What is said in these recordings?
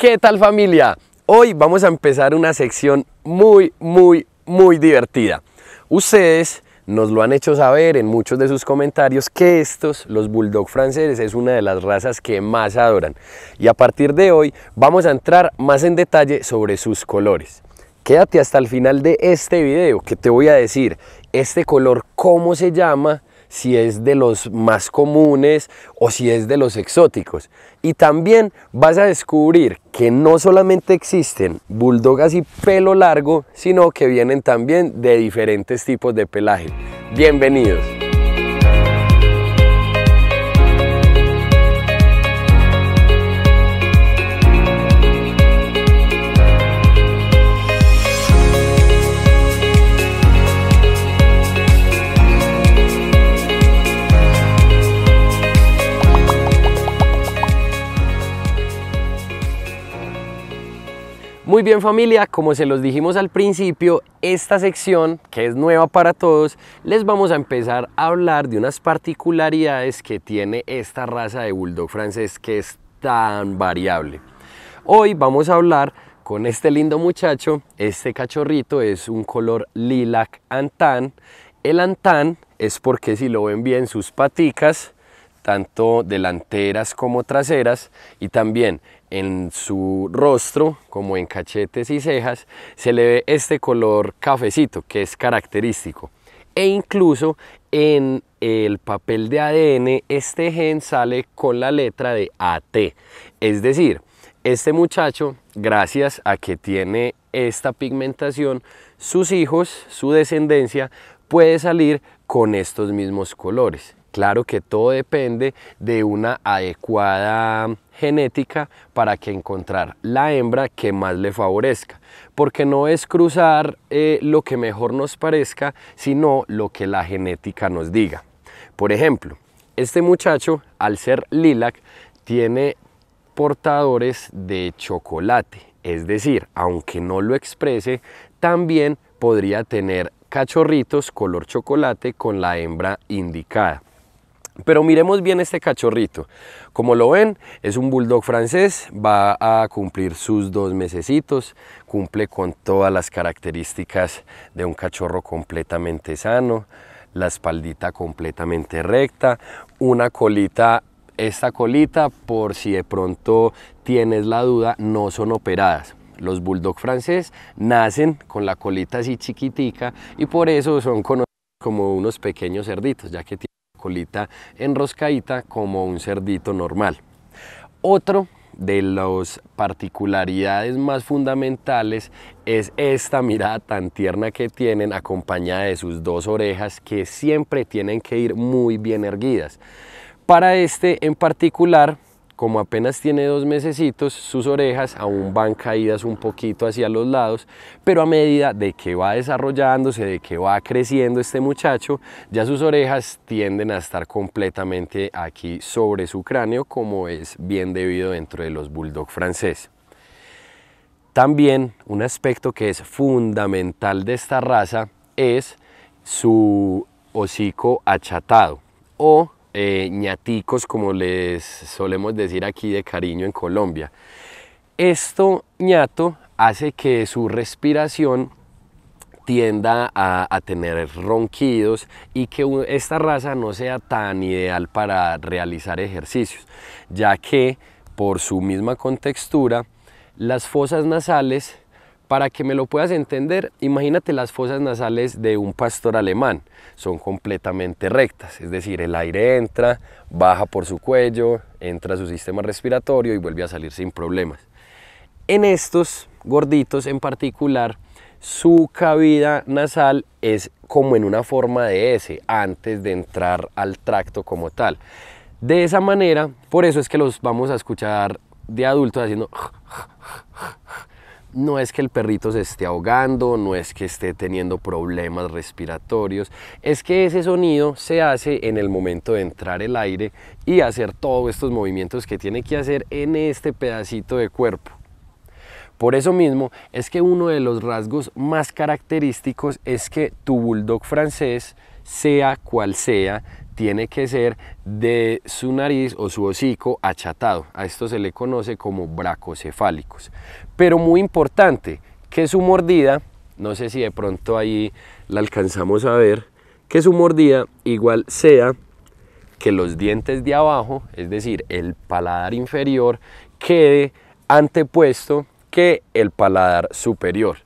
¿Qué tal familia? Hoy vamos a empezar una sección muy, muy, muy divertida. Ustedes nos lo han hecho saber en muchos de sus comentarios que estos, los bulldog franceses, es una de las razas que más adoran. Y a partir de hoy vamos a entrar más en detalle sobre sus colores. Quédate hasta el final de este video que te voy a decir este color, cómo se llama, si es de los más comunes o si es de los exóticos. Y también vas a descubrir que no solamente existen bulldogas y pelo largo, sino que vienen también de diferentes tipos de pelaje. Bienvenidos. Muy bien familia, como se los dijimos al principio, esta sección, que es nueva para todos, les vamos a empezar a hablar de unas particularidades que tiene esta raza de bulldog francés que es tan variable. Hoy vamos a hablar con este lindo muchacho, este cachorrito es un color lilac antan, El antán es porque si lo ven bien sus paticas tanto delanteras como traseras y también en su rostro, como en cachetes y cejas, se le ve este color cafecito que es característico. E incluso en el papel de ADN, este gen sale con la letra de AT. Es decir, este muchacho, gracias a que tiene esta pigmentación, sus hijos, su descendencia, puede salir con estos mismos colores. Claro que todo depende de una adecuada genética para que encontrar la hembra que más le favorezca, porque no es cruzar eh, lo que mejor nos parezca, sino lo que la genética nos diga. Por ejemplo, este muchacho, al ser lilac, tiene portadores de chocolate, es decir, aunque no lo exprese, también podría tener cachorritos color chocolate con la hembra indicada. Pero miremos bien este cachorrito. Como lo ven, es un bulldog francés, va a cumplir sus dos mesecitos, cumple con todas las características de un cachorro completamente sano, la espaldita completamente recta, una colita, esta colita, por si de pronto tienes la duda, no son operadas los bulldog francés nacen con la colita así chiquitica y por eso son conocidos como unos pequeños cerditos, ya que colita enroscadita como un cerdito normal. Otro de las particularidades más fundamentales es esta mirada tan tierna que tienen acompañada de sus dos orejas que siempre tienen que ir muy bien erguidas. Para este en particular como apenas tiene dos mesecitos, sus orejas aún van caídas un poquito hacia los lados, pero a medida de que va desarrollándose, de que va creciendo este muchacho, ya sus orejas tienden a estar completamente aquí sobre su cráneo, como es bien debido dentro de los bulldog francés. También un aspecto que es fundamental de esta raza es su hocico achatado o eh, ñaticos, como les solemos decir aquí de cariño en Colombia. Esto ñato hace que su respiración tienda a, tener ronquidos y que esta raza no sea tan ideal para realizar ejercicios, ya que por su misma contextura, las fosas nasales para que me lo puedas entender, imagínate las fosas nasales de un pastor alemán. Son completamente rectas, es decir, el aire entra, baja por su cuello, entra a su sistema respiratorio y vuelve a salir sin problemas. En estos gorditos en particular, su cavidad nasal es como en una forma de S antes de entrar al tracto como tal. De esa manera, por eso es que los vamos a escuchar de adultos haciendo no es que el perrito se esté ahogando, no es que esté teniendo problemas respiratorios, es que ese sonido se hace en el momento de entrar el aire y hacer todos estos movimientos que tiene que hacer en este pedacito de cuerpo. Por eso mismo es que uno de los rasgos más característicos es que tu bulldog francés, sea cual sea, tiene que ser de su nariz o su hocico achatado. A esto se le conoce como bracocefálicos. Pero muy importante, que su mordida, no sé si de pronto ahí la alcanzamos a ver, que su mordida igual sea que los dientes de abajo, es decir, el paladar inferior, quede antepuesto que el paladar superior.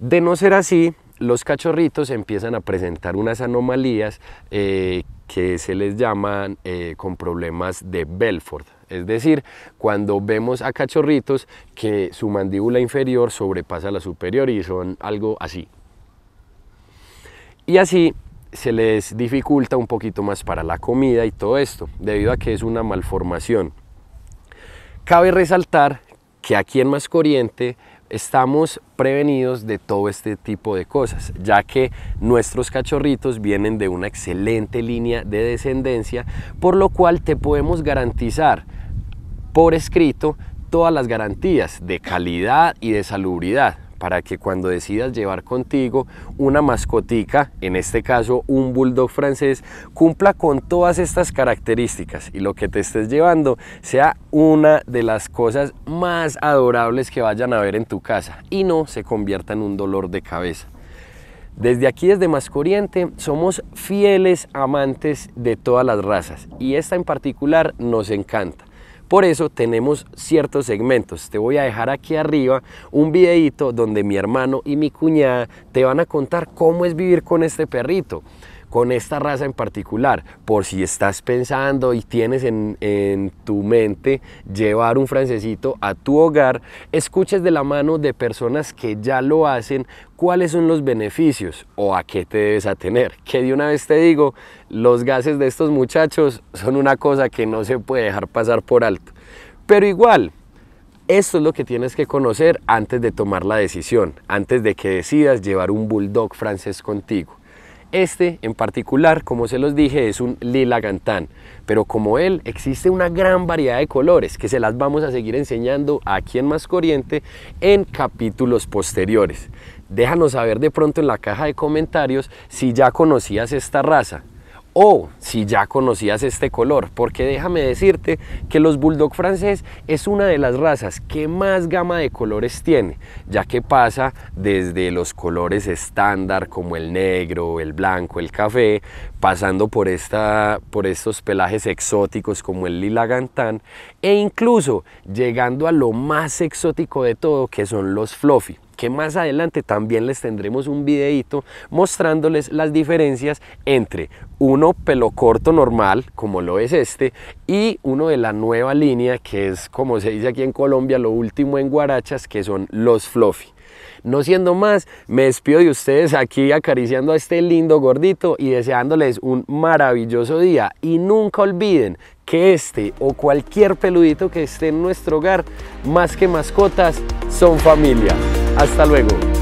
De no ser así, los cachorritos empiezan a presentar unas anomalías eh, que se les llaman eh, con problemas de Belford. Es decir, cuando vemos a cachorritos que su mandíbula inferior sobrepasa la superior y son algo así. Y así se les dificulta un poquito más para la comida y todo esto, debido a que es una malformación. Cabe resaltar que aquí en Más Corriente estamos prevenidos de todo este tipo de cosas, ya que nuestros cachorritos vienen de una excelente línea de descendencia, por lo cual te podemos garantizar por escrito todas las garantías de calidad y de salubridad para que cuando decidas llevar contigo una mascotica, en este caso un bulldog francés, cumpla con todas estas características y lo que te estés llevando sea una de las cosas más adorables que vayan a ver en tu casa y no se convierta en un dolor de cabeza. Desde aquí, desde Mascoriente, somos fieles amantes de todas las razas y esta en particular nos encanta. Por eso tenemos ciertos segmentos. Te voy a dejar aquí arriba un videito donde mi hermano y mi cuñada te van a contar cómo es vivir con este perrito con esta raza en particular, por si estás pensando y tienes en, tu mente llevar un francesito a tu hogar, escuches de la mano de personas que ya lo hacen cuáles son los beneficios o a qué te debes atener. Que de una vez te digo, los gases de estos muchachos son una cosa que no se puede dejar pasar por alto. Pero igual, esto es lo que tienes que conocer antes de tomar la decisión, antes de que decidas llevar un bulldog francés contigo. Este en particular, como se los dije, es un lila pero como él existe una gran variedad de colores que se las vamos a seguir enseñando aquí en Más Corriente en capítulos posteriores. Déjanos saber de pronto en la caja de comentarios si ya conocías esta raza o si ya conocías este color, porque déjame decirte que los Bulldog francés es una de las razas que más gama de colores tiene, ya que pasa desde los colores estándar como el negro, el blanco, el café, pasando por, esta, por estos pelajes exóticos como el lila gantán e incluso llegando a lo más exótico de todo que son los fluffy que más adelante también les tendremos un videito mostrándoles las diferencias entre uno pelo corto normal, como lo es este, y uno de la nueva línea, que es como se dice aquí en Colombia, lo último en guarachas, que son los fluffy. No siendo más, me despido de ustedes aquí acariciando a este lindo gordito y deseándoles un maravilloso día. Y nunca olviden que este o cualquier peludito que esté en nuestro hogar, más que mascotas, son familia. Hasta luego.